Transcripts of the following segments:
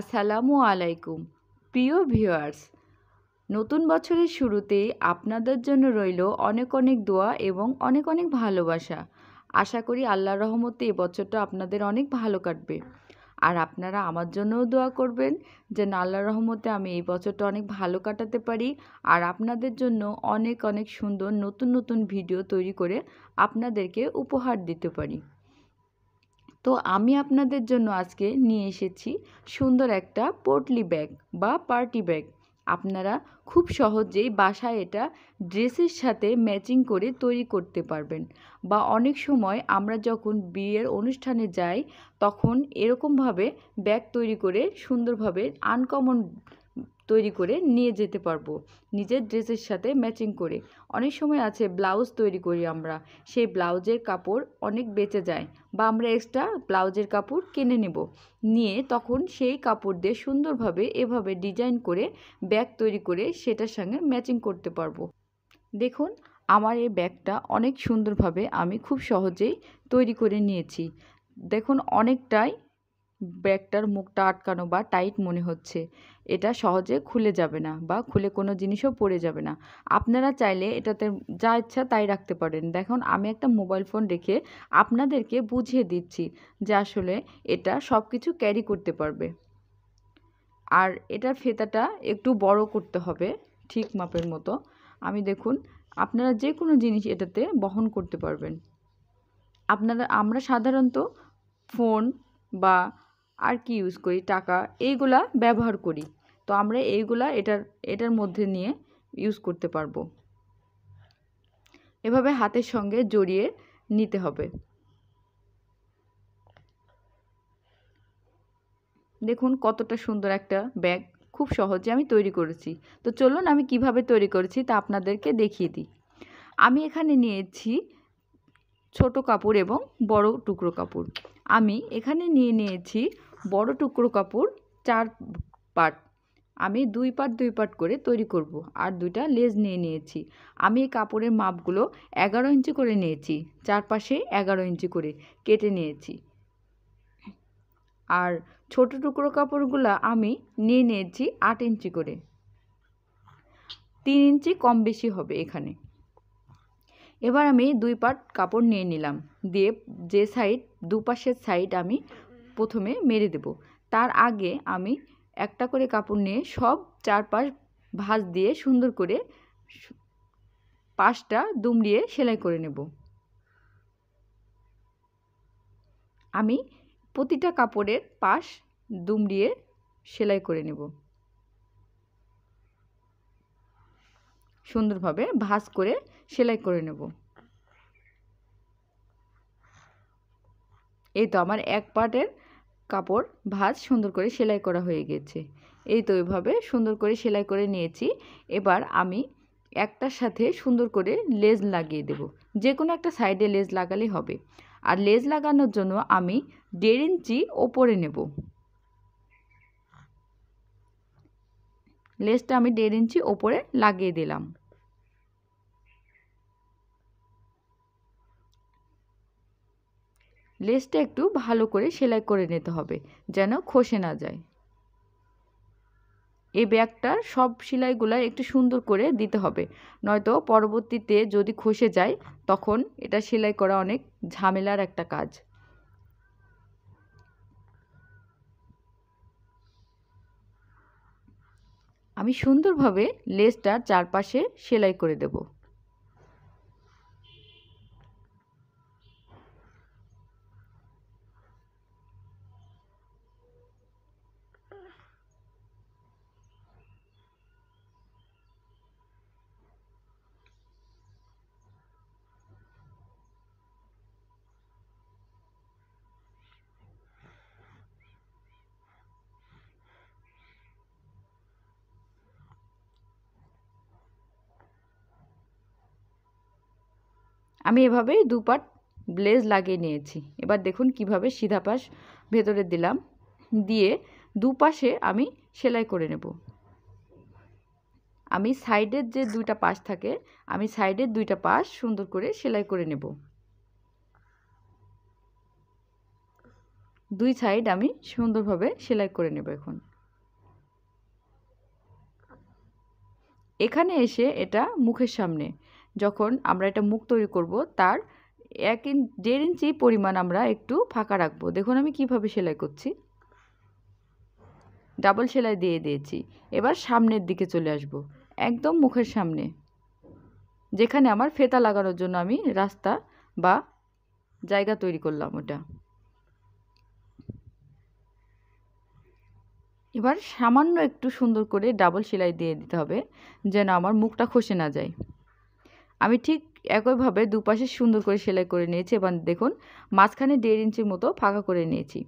আসসালামু আলাইকুম প্রিয় ভিউয়ার্স নতুন বছরের শুরুতেই আপনাদের জন্য রইল অনেক অনেক দোয়া এবং অনেক অনেক ভালোবাসা আশা করি আল্লাহ রহমতে এ বছরটা আপনাদের অনেক ভালো কাটবে আর আপনারা আমার জন্যও দোয়া করবেন যেন আল্লাহ রহমতে আমি এই বছরটা অনেক ভালো কাটাতে পারি আর আপনাদের জন্য অনেক অনেক সুন্দর নতুন নতুন ভিডিও তৈরি করে আপনাদেরকে উপহার দিতে পারি তো আমি আপনাদের জন্য আজকে নিয়ে এসেছি সুন্দর একটা পোটলি ব্যাগ বা পার্টি ব্যাগ আপনারা খুব সহজেই বাসায় এটা ড্রেসের সাথে ম্যাচিং করে তৈরি করতে পারবেন বা অনেক সময় আমরা যখন বিয়ের অনুষ্ঠানে যাই তখন এরকমভাবে ব্যাগ তৈরি করে সুন্দরভাবে আনকমন তৈরি করে নিয়ে যেতে পারবো নিজের ড্রেসের সাথে ম্যাচিং করে অনেক সময় আছে ব্লাউজ তৈরি করি আমরা সেই ব্লাউজের কাপড় অনেক বেঁচে যায় বা আমরা এক্সট্রা ব্লাউজের কাপড় কিনে নেব নিয়ে তখন সেই কাপড় দিয়ে সুন্দরভাবে এভাবে ডিজাইন করে ব্যাগ তৈরি করে সেটার সঙ্গে ম্যাচিং করতে পারবো দেখুন আমার এই ব্যাগটা অনেক সুন্দরভাবে আমি খুব সহজেই তৈরি করে নিয়েছি দেখুন অনেকটাই ব্যাগটার মুখটা আটকানো বা টাইট মনে হচ্ছে এটা সহজে খুলে যাবে না বা খুলে কোনো জিনিসও পড়ে যাবে না আপনারা চাইলে এটাতে যা ইচ্ছা তাই রাখতে পারেন দেখুন আমি একটা মোবাইল ফোন রেখে আপনাদেরকে বুঝিয়ে দিচ্ছি যে আসলে এটা সব কিছু ক্যারি করতে পারবে আর এটার ফেতাটা একটু বড় করতে হবে ঠিক মাপের মতো আমি দেখুন আপনারা যে কোনো জিনিস এটাতে বহন করতে পারবেন আপনারা আমরা সাধারণত ফোন বা আর কি ইউজ করি টাকা এইগুলা ব্যবহার করি তো আমরা এইগুলা এটার এটার মধ্যে নিয়ে ইউজ করতে পারবো এভাবে হাতের সঙ্গে জড়িয়ে নিতে হবে দেখুন কতটা সুন্দর একটা ব্যাগ খুব সহজে আমি তৈরি করেছি তো চলুন আমি কিভাবে তৈরি করেছি তা আপনাদেরকে দেখিয়ে দিই আমি এখানে নিয়েছি ছোট কাপড় এবং বড় টুকরো কাপড় আমি এখানে নিয়ে নিয়েছি বড় টুকরো কাপড় চার পার্ট আমি দুই পার্ট দুই পার্ট করে তৈরি করব আর দুইটা লেজ নিয়ে নিয়েছি আমি এই কাপড়ের মাপগুলো এগারো ইঞ্চি করে নিয়েছি চারপাশে এগারো ইঞ্চি করে কেটে নিয়েছি আর ছোট টুকরো কাপড়গুলো আমি নিয়ে নিয়েছি আট ইঞ্চি করে তিন ইঞ্চি কম বেশি হবে এখানে এবার আমি দুই পার্ট কাপড় নিয়ে নিলাম দিয়ে যে সাইড দুপাশের সাইড আমি প্রথমে মেরে দেব তার আগে আমি একটা করে কাপড় নিয়ে সব চারপাশ ভাঁজ দিয়ে সুন্দর করে পাশটা দুমড়িয়ে সেলাই করে নেব আমি প্রতিটা কাপড়ের পাশ দুমড়িয়ে সেলাই করে নেব সুন্দরভাবে ভাঁজ করে সেলাই করে নেব এই তো আমার এক পার্টের কাপড় ভাঁজ সুন্দর করে সেলাই করা হয়ে গেছে এই তো এভাবে সুন্দর করে সেলাই করে নিয়েছি এবার আমি একটার সাথে সুন্দর করে লেজ লাগিয়ে দেব যে কোনো একটা সাইডে লেজ লাগালে হবে আর লেজ লাগানোর জন্য আমি দেড় ইঞ্চি ওপরে নেব লেজটা আমি দেড় ইঞ্চি ওপরে লাগিয়ে দিলাম লেসটা একটু ভালো করে সেলাই করে নিতে হবে যেন খসে না যায় এই ব্যাগটার সব সেলাইগুলো একটু সুন্দর করে দিতে হবে নয়তো পরবর্তীতে যদি খসে যায় তখন এটা সেলাই করা অনেক ঝামেলার একটা কাজ আমি সুন্দরভাবে লেসটার চারপাশে সেলাই করে দেবো আমি এভাবেই দুপাট ব্লেজ লাগিয়ে নিয়েছি এবার দেখুন কিভাবে সিধা পাশ ভেতরে দিলাম দিয়ে দুপাশে আমি সেলাই করে নেব আমি সাইডের যে দুইটা পাশ থাকে আমি সাইডের দুইটা পাশ সুন্দর করে সেলাই করে নেব দুই সাইড আমি সুন্দরভাবে সেলাই করে নেব এখন এখানে এসে এটা মুখের সামনে যখন আমরা এটা মুখ তৈরি করব তার এক ইঞ্চ দেড় ইঞ্চি পরিমাণ আমরা একটু ফাঁকা রাখবো দেখুন আমি কিভাবে সেলাই করছি ডাবল সেলাই দিয়ে দিয়েছি এবার সামনের দিকে চলে আসব একদম মুখের সামনে যেখানে আমার ফেতা লাগানোর জন্য আমি রাস্তা বা জায়গা তৈরি করলাম ওটা এবার সামান্য একটু সুন্দর করে ডাবল সেলাই দিয়ে দিতে হবে যেন আমার মুখটা খসে না যায় আমি ঠিক একইভাবে দুপাশে সুন্দর করে সেলাই করে নিয়েছি এবং দেখুন মাঝখানে দেড় ইঞ্চির মতো ফাঁকা করে নিয়েছি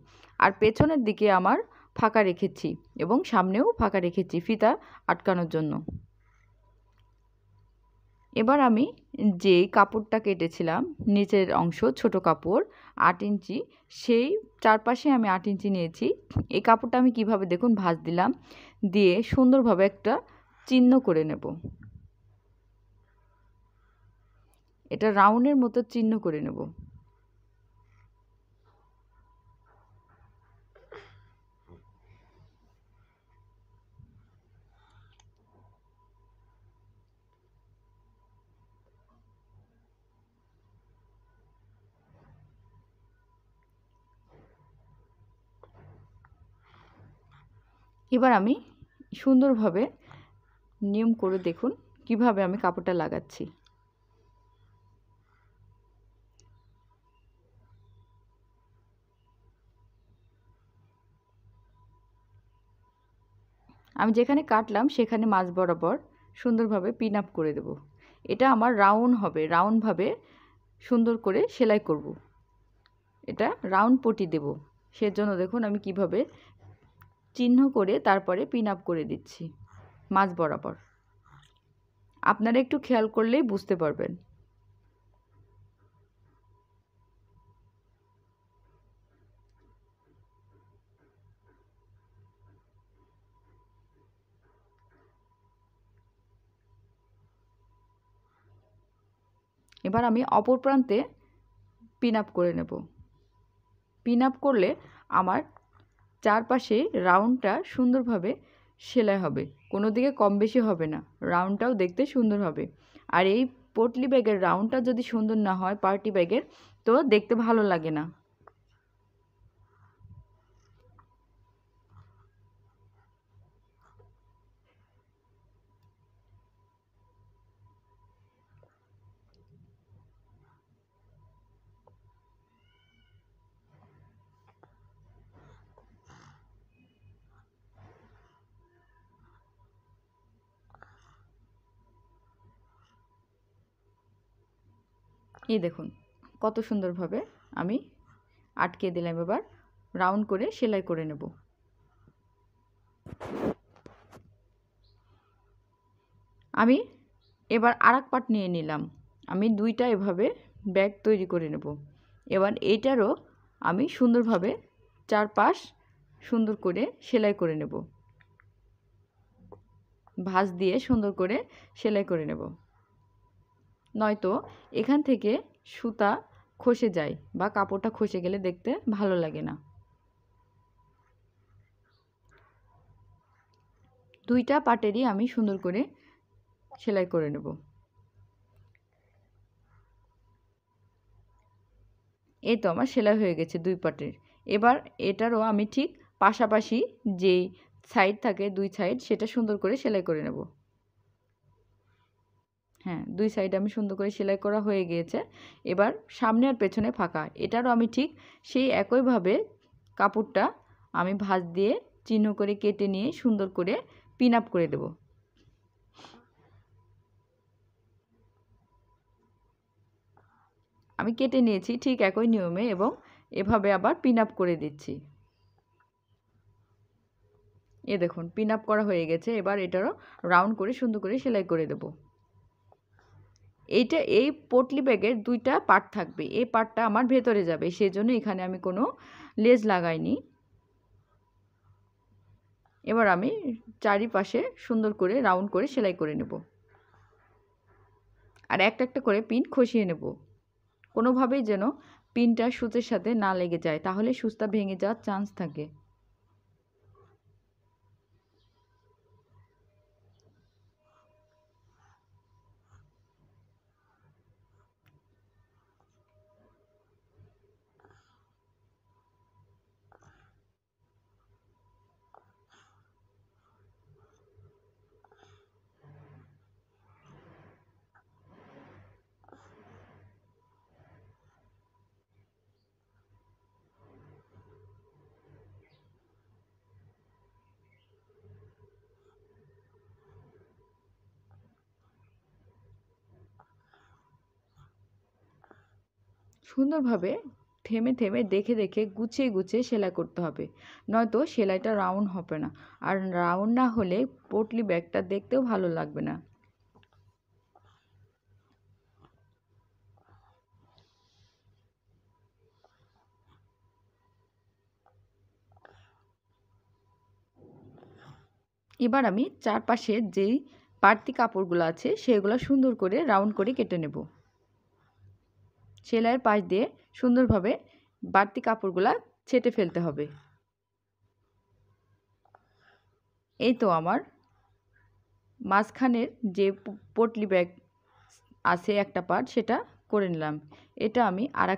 আর পেছনের দিকে আমার ফাঁকা রেখেছি এবং সামনেও ফাঁকা রেখেছি ফিতা আটকানোর জন্য এবার আমি যে কাপড়টা কেটেছিলাম নিচের অংশ ছোট কাপড় আট ইঞ্চি সেই চারপাশে আমি আট ইঞ্চি নিয়েছি এই কাপড়টা আমি কিভাবে দেখুন ভাজ দিলাম দিয়ে সুন্দরভাবে একটা চিহ্ন করে নেব এটা রাউন্ডের মতো চিহ্ন করে নেব এবার আমি সুন্দরভাবে নিয়ম করে দেখুন কিভাবে আমি কাপড়টা লাগাচ্ছি আমি যেখানে কাটলাম সেখানে মাছ বরাবর সুন্দরভাবে পিন আপ করে দেব এটা আমার রাউন্ড হবে রাউন্ডভাবে সুন্দর করে সেলাই করব। এটা রাউন্ড পটি দেব সেজন্য দেখুন আমি কিভাবে চিহ্ন করে তারপরে পিন আপ করে দিচ্ছি মাছ বরাবর আপনারা একটু খেয়াল করলেই বুঝতে পারবেন এবার আমি অপর প্রান্তে পিন আপ করে নেব পিন আপ করলে আমার চারপাশে রাউন্ডটা সুন্দরভাবে সেলাই হবে কোনো দিকে কম বেশি হবে না রাউন্ডটাও দেখতে সুন্দর হবে আর এই পটলি ব্যাগের রাউন্ডটা যদি সুন্দর না হয় পার্টি ব্যাগের তো দেখতে ভালো লাগে না এই দেখুন কত সুন্দরভাবে আমি আটকে দিলাম এবার রাউন্ড করে সেলাই করে নেব আমি এবার আর পাট নিয়ে নিলাম আমি দুইটা এভাবে ব্যাগ তৈরি করে নেব এবার এইটারও আমি সুন্দরভাবে চারপাশ সুন্দর করে সেলাই করে নেব ভাঁজ দিয়ে সুন্দর করে সেলাই করে নেব নয়তো এখান থেকে সুতা খসে যায় বা কাপড়টা খসে গেলে দেখতে ভালো লাগে না দুইটা পাটেরই আমি সুন্দর করে সেলাই করে নেব এই তো আমার সেলাই হয়ে গেছে দুই পাটের এবার এটারও আমি ঠিক পাশাপাশি যে সাইড থাকে দুই সাইড সেটা সুন্দর করে সেলাই করে নেব হ্যাঁ দুই সাইড আমি সুন্দর করে সেলাই করা হয়ে গিয়েছে এবার সামনে আর পেছনে ফাঁকা এটারও আমি ঠিক সেই একইভাবে কাপড়টা আমি ভাঁজ দিয়ে চিহ্ন করে কেটে নিয়ে সুন্দর করে পিন আপ করে দেব আমি কেটে নিয়েছি ঠিক একই নিয়মে এবং এভাবে আবার পিন আপ করে দিচ্ছি এ দেখুন পিন আপ করা হয়ে গেছে এবার এটারও রাউন্ড করে সুন্দর করে সেলাই করে দেবো এইটা এই পটলি ব্যাগের দুইটা পার্ট থাকবে এই পার্টটা আমার ভেতরে যাবে সেই জন্য এখানে আমি কোনো লেজ লাগাইনি এবার আমি চারিপাশে সুন্দর করে রাউন্ড করে সেলাই করে নেব আর একটা একটা করে পিন খসিয়ে নেব কোনোভাবেই যেন পিনটা সুতের সাথে না লেগে যায় তাহলে সুস্তা ভেঙে যাওয়ার চান্স থাকে সুন্দরভাবে থেমে থেমে দেখে দেখে গুছিয়ে গুছিয়ে সেলাই করতে হবে নয়তো সেলাইটা রাউন্ড হবে না আর রাউন্ড না হলে পটলি ব্যাগটা দেখতেও ভালো লাগবে না এবার আমি চারপাশে যেই বাড়তি কাপড়গুলো আছে সেগুলো সুন্দর করে রাউন্ড করে কেটে নেব সেলাইয়ের পাশ দিয়ে সুন্দরভাবে বাড়তি কাপড়গুলা ছেটে ফেলতে হবে এই তো আমার মাঝখানের যে পটলি ব্যাগ আছে একটা পার্ট সেটা করে নিলাম এটা আমি আর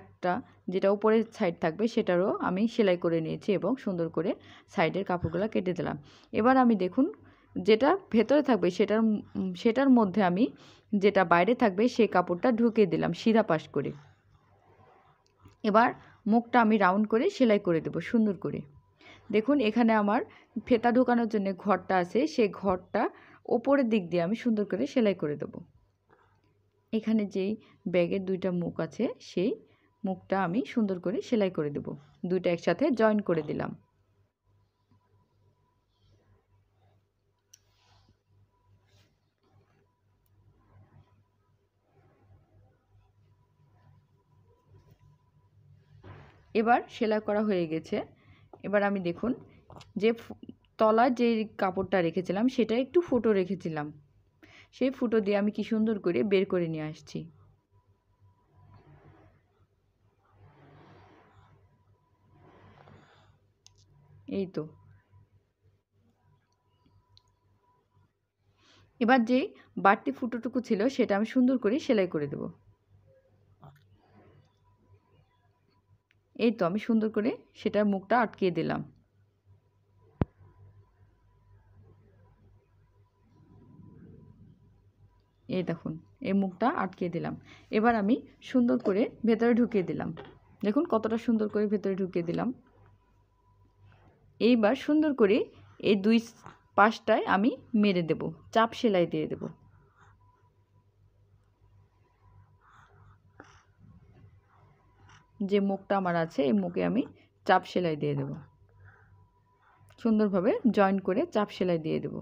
যেটা উপরের সাইড থাকবে সেটারও আমি সেলাই করে নিয়েছি এবং সুন্দর করে সাইডের কাপড়গুলো কেটে দিলাম এবার আমি দেখুন যেটা ভেতরে থাকবে সেটার সেটার মধ্যে আমি যেটা বাইরে থাকবে সেই কাপড়টা ঢুকিয়ে দিলাম সিধা পাশ করে এবার মুখটা আমি রাউন্ড করে সেলাই করে দেব সুন্দর করে দেখুন এখানে আমার ফেতা ঢোকানোর জন্য ঘরটা আছে সেই ঘরটা ওপরের দিক দিয়ে আমি সুন্দর করে সেলাই করে দেব এখানে যেই ব্যাগের দুইটা মুখ আছে সেই মুখটা আমি সুন্দর করে সেলাই করে দেব দুইটা একসাথে জয়েন করে দিলাম এবার সেলাই করা হয়ে গেছে এবার আমি দেখুন যে তলা যে কাপড়টা রেখেছিলাম সেটা একটু ফুটো রেখেছিলাম সেই ফুটো দিয়ে আমি কি সুন্দর করে বের করে নিয়ে আসছি এই তো এবার যে বাড়তি ফুটোটুকু ছিল সেটা আমি সুন্দর করে সেলাই করে দেবো এই তো আমি সুন্দর করে সেটার মুখটা আটকিয়ে দিলাম এই দেখুন এই মুখটা আটকিয়ে দিলাম এবার আমি সুন্দর করে ভেতরে ঢুকিয়ে দিলাম দেখুন কতটা সুন্দর করে ভেতরে ঢুকিয়ে দিলাম এইবার সুন্দর করে এই দুই পাশটায় আমি মেরে দেব চাপ সেলাই দিয়ে দেবো যে মুখটা আমার আছে এই মুখে আমি চাপ সেলাই দিয়ে দেব সুন্দরভাবে জয়েন করে চাপ সেলাই দিয়ে দেবো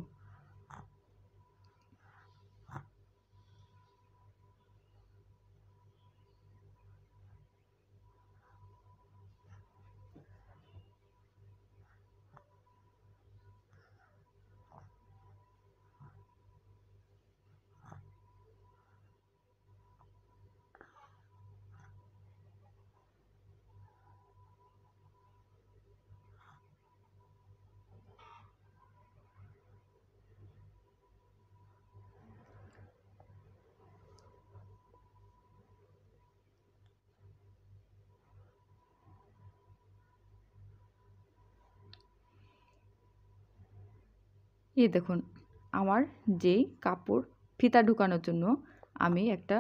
এ দেখুন আমার যেই কাপড় ফিতা ঢুকানোর জন্য আমি একটা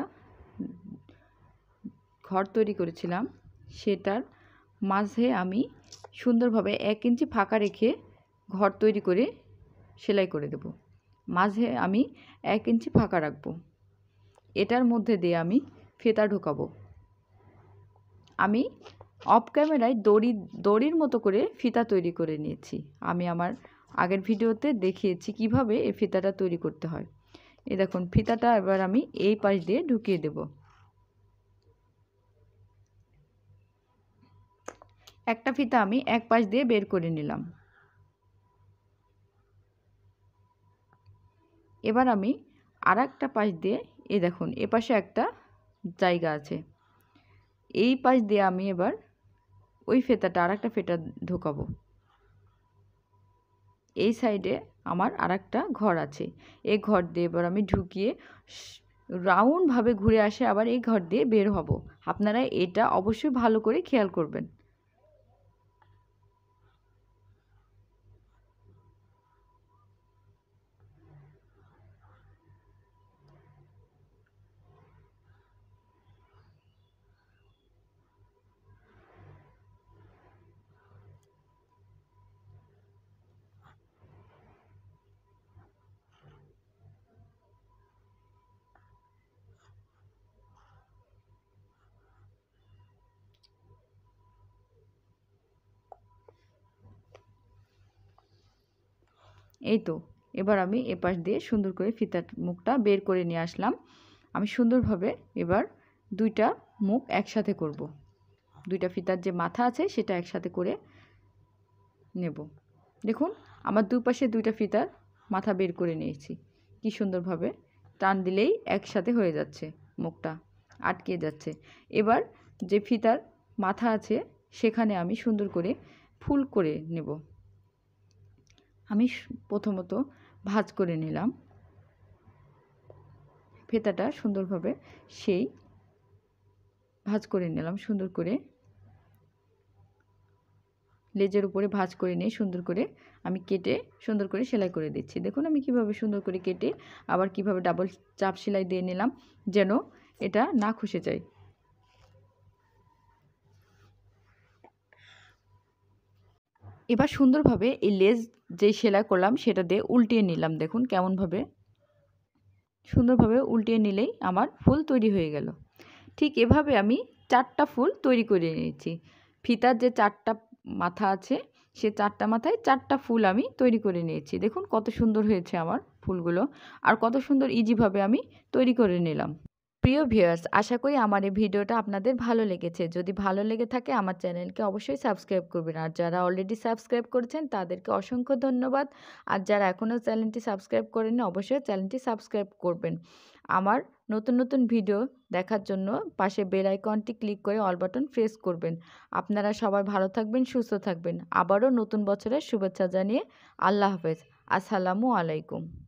ঘর তৈরি করেছিলাম সেটার মাঝে আমি সুন্দরভাবে এক ইঞ্চি ফাঁকা রেখে ঘর তৈরি করে সেলাই করে দেব মাঝে আমি এক ইঞ্চি ফাঁকা রাখব এটার মধ্যে দিয়ে আমি ফেতা ঢোকাবো আমি অফ ক্যামেরায় দড়ি দড়ির মতো করে ফিতা তৈরি করে নিয়েছি আমি আমার আগের ভিডিওতে দেখিয়েছি কিভাবে এই ফিতাটা তৈরি করতে হয় এ দেখুন ফিতাটা এবার আমি এই পাশ দিয়ে ঢুকিয়ে দেব একটা ফিতা আমি এক পাশ দিয়ে বের করে নিলাম এবার আমি আর একটা পাশ দিয়ে এ দেখুন এ পাশে একটা জায়গা আছে এই পাশ দিয়ে আমি এবার ওই ফেতাটা আর একটা ফেতা ঢোকাবো এই সাইডে আমার আর ঘর আছে এই ঘর দিয়ে এবার আমি ঢুকিয়ে রাউন্ডভাবে ঘুরে আসে আবার এই ঘর দিয়ে বের হব আপনারা এটা অবশ্যই ভালো করে খেয়াল করবেন এই তো এবার আমি এপাশ দিয়ে সুন্দর করে ফিতার মুখটা বের করে নিয়ে আসলাম আমি সুন্দরভাবে এবার দুইটা মুখ একসাথে করব। দুইটা ফিতার যে মাথা আছে সেটা একসাথে করে নেব দেখুন আমার দুপাশে দুইটা ফিতার মাথা বের করে নিয়েছি কি সুন্দরভাবে টান দিলেই একসাথে হয়ে যাচ্ছে মুখটা আটকে যাচ্ছে এবার যে ফিতার মাথা আছে সেখানে আমি সুন্দর করে ফুল করে নেব আমি প্রথমত ভাজ করে নিলাম ফেতাটা সুন্দরভাবে সেই ভাজ করে নিলাম সুন্দর করে লেজের উপরে ভাজ করে নিয়ে সুন্দর করে আমি কেটে সুন্দর করে সেলাই করে দিচ্ছি দেখুন আমি কিভাবে সুন্দর করে কেটে আবার কিভাবে ডাবল চাপ সেলাই দিয়ে নিলাম যেন এটা না খসে যায় এবার সুন্দরভাবে এই লেজ যে সেলাই করলাম সেটা দিয়ে উল্টিয়ে নিলাম দেখুন কেমনভাবে সুন্দরভাবে উল্টিয়ে নিলেই আমার ফুল তৈরি হয়ে গেল ঠিক এভাবে আমি চারটা ফুল তৈরি করে নিয়েছি ফিতার যে চারটা মাথা আছে সে চারটা মাথায় চারটা ফুল আমি তৈরি করে নিয়েছি দেখুন কত সুন্দর হয়েছে আমার ফুলগুলো আর কত সুন্দর ইজিভাবে আমি তৈরি করে নিলাম প্রিয় ভিউয়ার্স আশা করি আমার এই ভিডিওটা আপনাদের ভালো লেগেছে যদি ভালো লেগে থাকে আমার চ্যানেলকে অবশ্যই সাবস্ক্রাইব করবেন আর যারা অলরেডি সাবস্ক্রাইব করেছেন তাদেরকে অসংখ্য ধন্যবাদ আর যারা এখনও চ্যানেলটি সাবস্ক্রাইব করেনি অবশ্যই চ্যানেলটি সাবস্ক্রাইব করবেন আমার নতুন নতুন ভিডিও দেখার জন্য পাশে বেল আইকনটি ক্লিক করে অল বাটন প্রেস করবেন আপনারা সবাই ভালো থাকবেন সুস্থ থাকবেন আবারও নতুন বছরের শুভেচ্ছা জানিয়ে আল্লাহ হাফেজ আসসালামু আলাইকুম